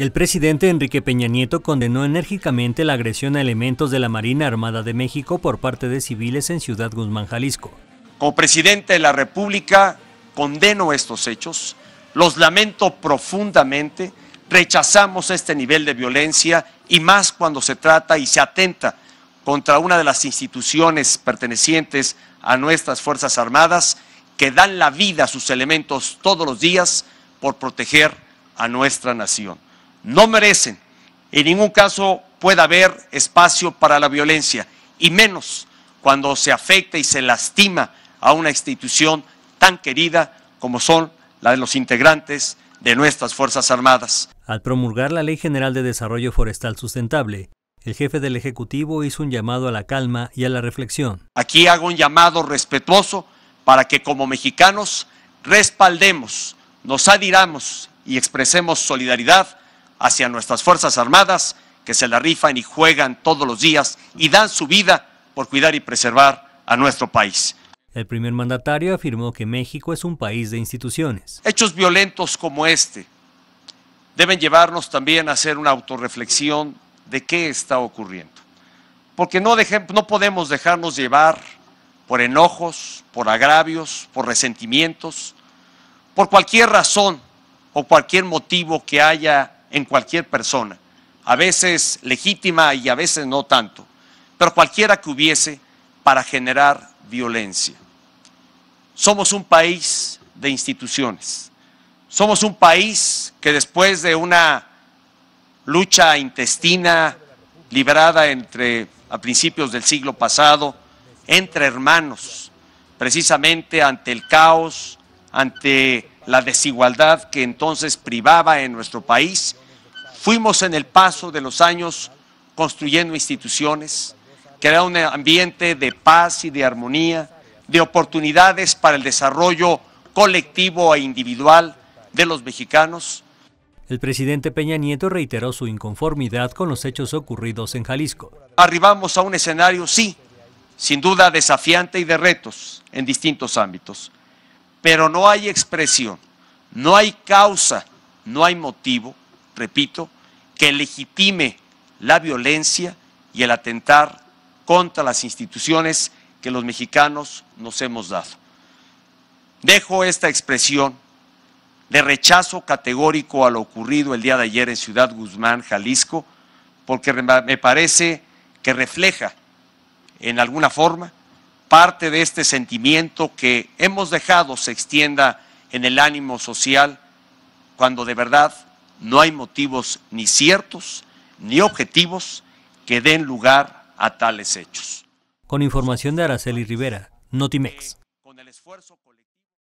El presidente Enrique Peña Nieto condenó enérgicamente la agresión a elementos de la Marina Armada de México por parte de civiles en Ciudad Guzmán, Jalisco. Como presidente de la República, condeno estos hechos, los lamento profundamente, rechazamos este nivel de violencia y más cuando se trata y se atenta contra una de las instituciones pertenecientes a nuestras Fuerzas Armadas que dan la vida a sus elementos todos los días por proteger a nuestra nación no merecen. En ningún caso pueda haber espacio para la violencia, y menos cuando se afecta y se lastima a una institución tan querida como son las de los integrantes de nuestras Fuerzas Armadas. Al promulgar la Ley General de Desarrollo Forestal Sustentable, el jefe del Ejecutivo hizo un llamado a la calma y a la reflexión. Aquí hago un llamado respetuoso para que como mexicanos respaldemos, nos adhiramos y expresemos solidaridad hacia nuestras Fuerzas Armadas que se la rifan y juegan todos los días y dan su vida por cuidar y preservar a nuestro país. El primer mandatario afirmó que México es un país de instituciones. Hechos violentos como este deben llevarnos también a hacer una autorreflexión de qué está ocurriendo. Porque no, podemos dejarnos llevar por enojos, por agravios, por resentimientos, por cualquier razón o cualquier motivo que haya en cualquier persona, a veces legítima y a veces no tanto, pero cualquiera que hubiese para generar violencia. Somos un país de instituciones. Somos un país que después de una lucha intestina librada entre a principios del siglo pasado entre hermanos, precisamente ante el caos, ante la desigualdad que entonces privaba en nuestro país, fuimos en el paso de los años construyendo instituciones, creando un ambiente de paz y de armonía, de oportunidades para el desarrollo colectivo e individual de los mexicanos. El presidente Peña Nieto reiteró su inconformidad con los hechos ocurridos en Jalisco. Arribamos a un escenario, sí, sin duda desafiante y de retos en distintos ámbitos pero no hay expresión, no hay causa, no hay motivo, repito, que legitime la violencia y el atentar contra las instituciones que los mexicanos nos hemos dado. Dejo esta expresión de rechazo categórico a lo ocurrido el día de ayer en Ciudad Guzmán, Jalisco, porque me parece que refleja en alguna forma parte de este sentimiento que hemos dejado se extienda en el ánimo social cuando de verdad no hay motivos ni ciertos ni objetivos que den lugar a tales hechos. Con información de Araceli Rivera, Notimex.